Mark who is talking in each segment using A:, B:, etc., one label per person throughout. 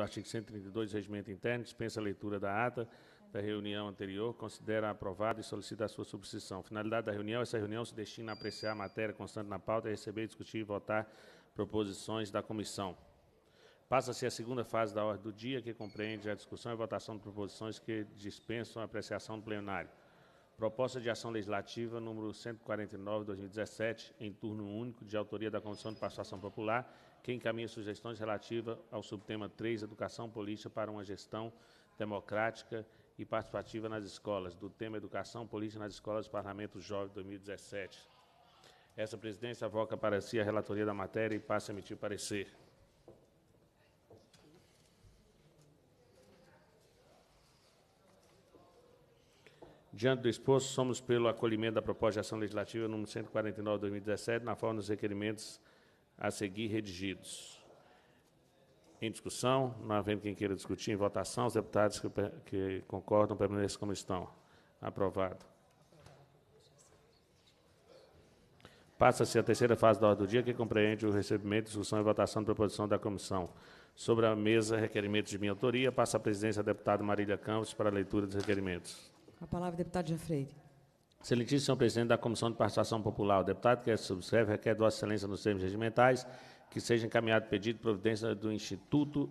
A: do artigo 132 do Regimento Interno, dispensa a leitura da ata da reunião anterior, considera aprovada e solicita a sua subscrição. Finalidade da reunião, essa reunião se destina a apreciar a matéria constante na pauta e receber, discutir e votar proposições da comissão. Passa-se a segunda fase da ordem do dia, que compreende a discussão e votação de proposições que dispensam a apreciação do plenário. Proposta de Ação Legislativa número 149/2017, em turno único, de autoria da Comissão de Participação Popular, que encaminha sugestões relativas ao subtema 3, Educação Política para uma Gestão Democrática e Participativa nas Escolas, do tema Educação Política nas Escolas do Parlamento Jovem 2017. Essa presidência avoca para si a relatoria da matéria e passa a emitir parecer. Diante do exposto, somos pelo acolhimento da proposta de ação legislativa número 149 2017, na forma dos requerimentos a seguir redigidos. Em discussão, não havendo quem queira discutir, em votação, os deputados que, que concordam permaneçam como estão. Aprovado. Passa-se a terceira fase da ordem do dia, que compreende o recebimento, discussão e votação da proposição da comissão. Sobre a mesa, requerimentos de minha autoria, passa a presidência a deputada Marília Campos para a leitura dos requerimentos.
B: A palavra, deputado Freire.
A: Excelentíssimo senhor presidente da Comissão de Participação Popular, o deputado que é subscreve requer Vossa Excelência nos termos regimentais que seja encaminhado pedido de providência do Instituto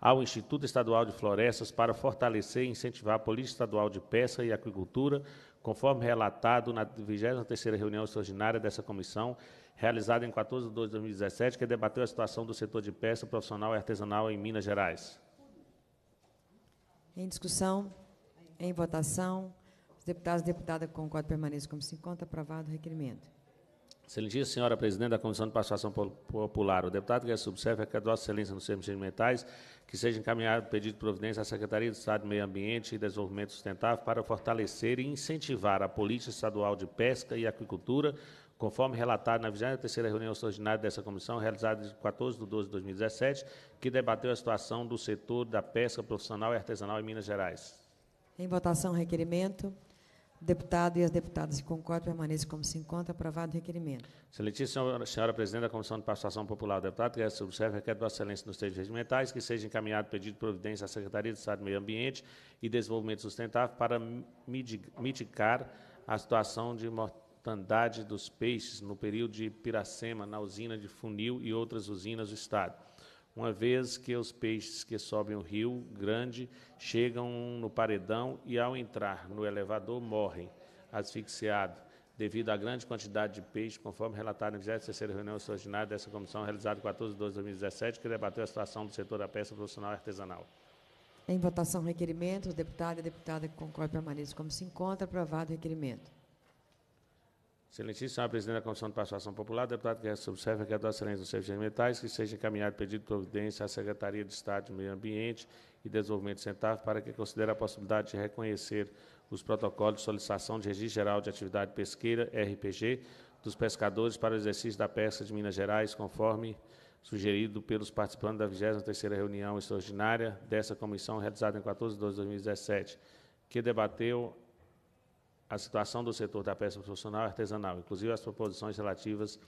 A: ao Instituto Estadual de Florestas para fortalecer e incentivar a política estadual de pesca e aquicultura, conforme relatado na 23ª reunião extraordinária dessa comissão, realizada em 14 de 2 de 2017, que debateu a situação do setor de pesca profissional e artesanal em Minas Gerais.
B: Em discussão, em votação, os deputados e deputadas concordam permaneçam como se encontra. Aprovado o requerimento.
A: Excelentíssima senhora presidente da Comissão de Participação Popular, o deputado que é subserve é a Vossa Excelência nos serviços ambientais, que seja encaminhado o pedido de providência à Secretaria de Estado de Meio Ambiente e Desenvolvimento Sustentável para fortalecer e incentivar a política estadual de pesca e aquicultura, conforme relatado na 23 reunião extraordinária dessa comissão, realizada de 14 de 12 de 2017, que debateu a situação do setor da pesca profissional e artesanal em Minas Gerais.
B: Em votação, requerimento. Deputado e as deputadas que concordam permaneçam como se encontra. Aprovado o requerimento.
A: Excelentíssima senhora, senhora Presidente da Comissão de Participação Popular, deputado que subserve requer do Excelência nos termos regimentais que seja encaminhado pedido de providência à Secretaria de Estado do Meio Ambiente e Desenvolvimento Sustentável para mitigar a situação de mortandade dos peixes no período de Piracema, na usina de Funil e outras usinas do Estado uma vez que os peixes que sobem o rio grande chegam no paredão e, ao entrar no elevador, morrem asfixiados, devido à grande quantidade de peixes, conforme relatado na 23 reunião extraordinária dessa comissão, realizada 14 de 12 de 2017, que debateu a situação do setor da pesca profissional e artesanal.
B: Em votação, requerimento. O deputado e a deputada que a permaneçam como se encontra. Aprovado o requerimento.
A: Excelentíssima Presidente da Comissão de Participação Popular, deputado que subserve que a Vossa Excelência dos Serviços Ambientais, que seja encaminhado pedido de providência à Secretaria de Estado de Meio Ambiente e Desenvolvimento Centavo para que considere a possibilidade de reconhecer os protocolos de solicitação de Registro Geral de Atividade Pesqueira, RPG, dos pescadores para o exercício da pesca de Minas Gerais, conforme sugerido pelos participantes da 23 reunião extraordinária dessa comissão, realizada em 14 de de 2017, que debateu a situação do setor da pesca profissional e artesanal, inclusive as proposições relativas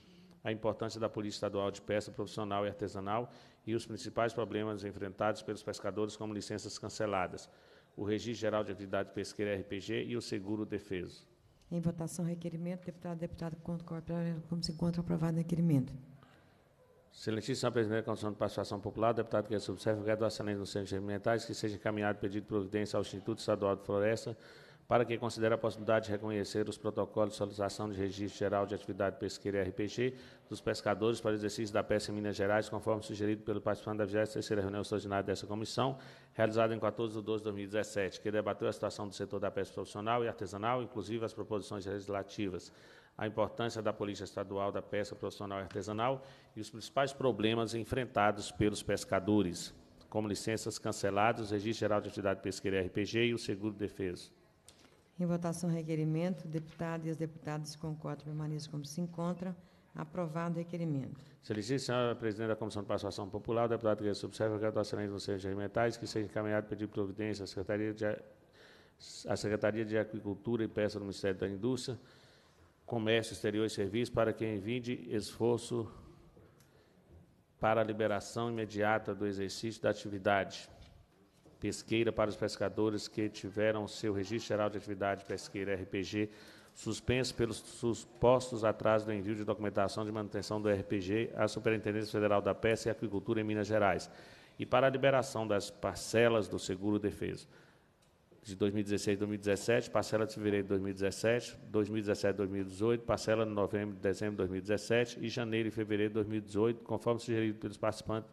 A: à importância da polícia estadual de pesca profissional e artesanal e os principais problemas enfrentados pelos pescadores, como licenças canceladas, o Registro Geral de Atividade Pesqueira RPG e o Seguro Defeso.
B: Em votação, requerimento. Deputado, deputado, conto com como se encontra aprovado o requerimento.
A: Excelentíssima Presidente da Comissão de Participação Popular, deputado que subserve o grado do assinante nos centros alimentares, que seja encaminhado pedido de providência ao Instituto Estadual de Floresta, para que considere a possibilidade de reconhecer os protocolos de solicitação de registro geral de atividade pesqueira RPG dos pescadores para exercício da pesca em Minas Gerais, conforme sugerido pelo participante da 23 reunião extraordinária dessa comissão, realizada em 14 de 12 de 2017, que debateu a situação do setor da pesca profissional e artesanal, inclusive as proposições legislativas a importância da polícia estadual da pesca profissional e artesanal e os principais problemas enfrentados pelos pescadores, como licenças canceladas, registro geral de atividade pesqueira RPG e o seguro de defesa.
B: Em votação, requerimento. Deputado e as deputadas concordam, permaneçam como se encontram. Aprovado o requerimento.
A: Solicito, senhora presidente da Comissão de Participação Popular, deputado que que a graduação dos serviços regimentais, que seja encaminhado para pedir providência à Secretaria de, à Secretaria de Agricultura e Peça do Ministério da Indústria, Comércio Exterior e Serviços, para que envide esforço para a liberação imediata do exercício da atividade pesqueira para os pescadores que tiveram seu registro geral de atividade pesqueira RPG suspenso pelos supostos atrasos no envio de documentação de manutenção do RPG à Superintendência Federal da Pesca e Agricultura em Minas Gerais e para a liberação das parcelas do seguro defeso de 2016 2017, parcela de fevereiro de 2017, 2017 2018, parcela de novembro e dezembro de 2017 e janeiro e fevereiro de 2018, conforme sugerido pelos participantes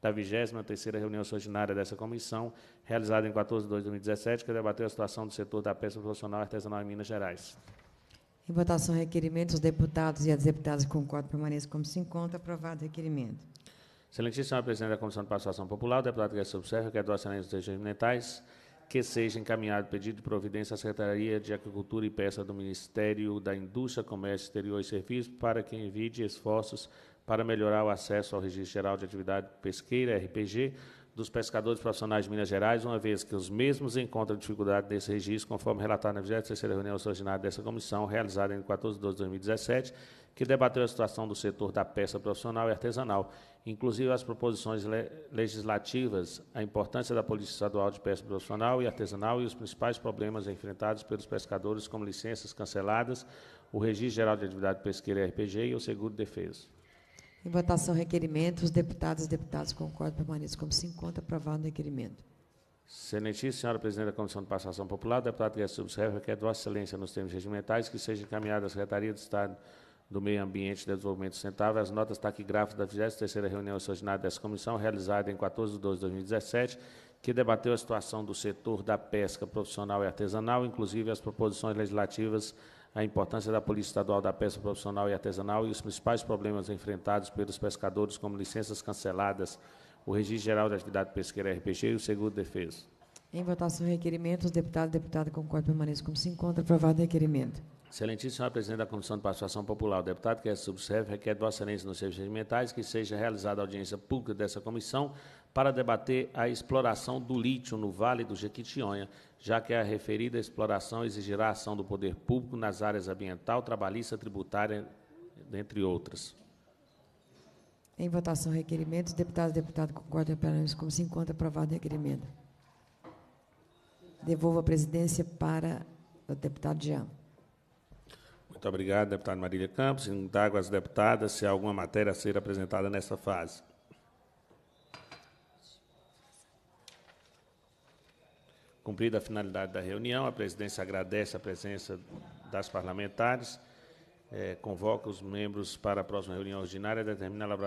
A: da 23 reunião ordinária dessa comissão, realizada em 14 de 2 de 2017, que debateu a situação do setor da pesca profissional artesanal em Minas Gerais.
B: Em votação, requerimento, os deputados e as deputadas concordam permaneçam como se encontra. Aprovado o requerimento.
A: Excelentíssima Presidente da Comissão de Participação Popular, o deputado que observa que a é doação dos registros que seja encaminhado pedido de providência à Secretaria de Agricultura e Pesca do Ministério da Indústria, Comércio Exterior e Serviços para que envie esforços para melhorar o acesso ao Registro Geral de Atividade Pesqueira, RPG, dos pescadores profissionais de Minas Gerais, uma vez que os mesmos encontram dificuldade nesse registro, conforme relatado na 23ª reunião extraordinária dessa comissão, realizada em 14 de 12 de 2017, que debateu a situação do setor da pesca profissional e artesanal, inclusive as proposições le legislativas, a importância da Polícia Estadual de Pesca Profissional e Artesanal e os principais problemas enfrentados pelos pescadores, como licenças canceladas, o Registro Geral de Atividade Pesqueira RPG e o Seguro de Defesa.
B: Em votação, requerimento. Os deputados e deputadas concordam, permaneçam como se encontra aprovado o requerimento.
A: Excelentíssima senhora presidente da Comissão de Passação Popular, deputado Guedes Silva, requer de Vossa Excelência, nos termos regimentais, que seja encaminhada à Secretaria do Estado do Meio Ambiente e Desenvolvimento Sustentável as notas taquigráficas da 23ª reunião extraordinária dessa comissão, realizada em 14 de 12 de 2017, que debateu a situação do setor da pesca profissional e artesanal, inclusive as proposições legislativas a importância da Polícia Estadual da Pesca Profissional e Artesanal e os principais problemas enfrentados pelos pescadores, como licenças canceladas, o Registro Geral da Atividade Pesqueira RPG e o Seguro Defesa.
B: Em votação, requerimento. Os deputados e deputadas concordam permaneçam como se encontra. Aprovado o requerimento.
A: Excelentíssima Presidente da Comissão de Participação Popular, o deputado que é subserve requer do Excelência nos serviços regimentais que seja realizada audiência pública dessa comissão para debater a exploração do lítio no Vale do Jequitinhonha, já que a referida exploração exigirá ação do poder público nas áreas ambiental, trabalhista, tributária, dentre outras.
B: Em votação, requerimento. Deputado Deputado e deputadas concordam apenas como se encontra aprovado o requerimento. Devolvo a presidência para o deputado Jean.
A: Muito obrigado, deputado Marília Campos. Indago as deputadas se há alguma matéria a ser apresentada nesta fase. Cumprida a finalidade da reunião, a presidência agradece a presença das parlamentares, eh, convoca os membros para a próxima reunião ordinária e determina a elaboração.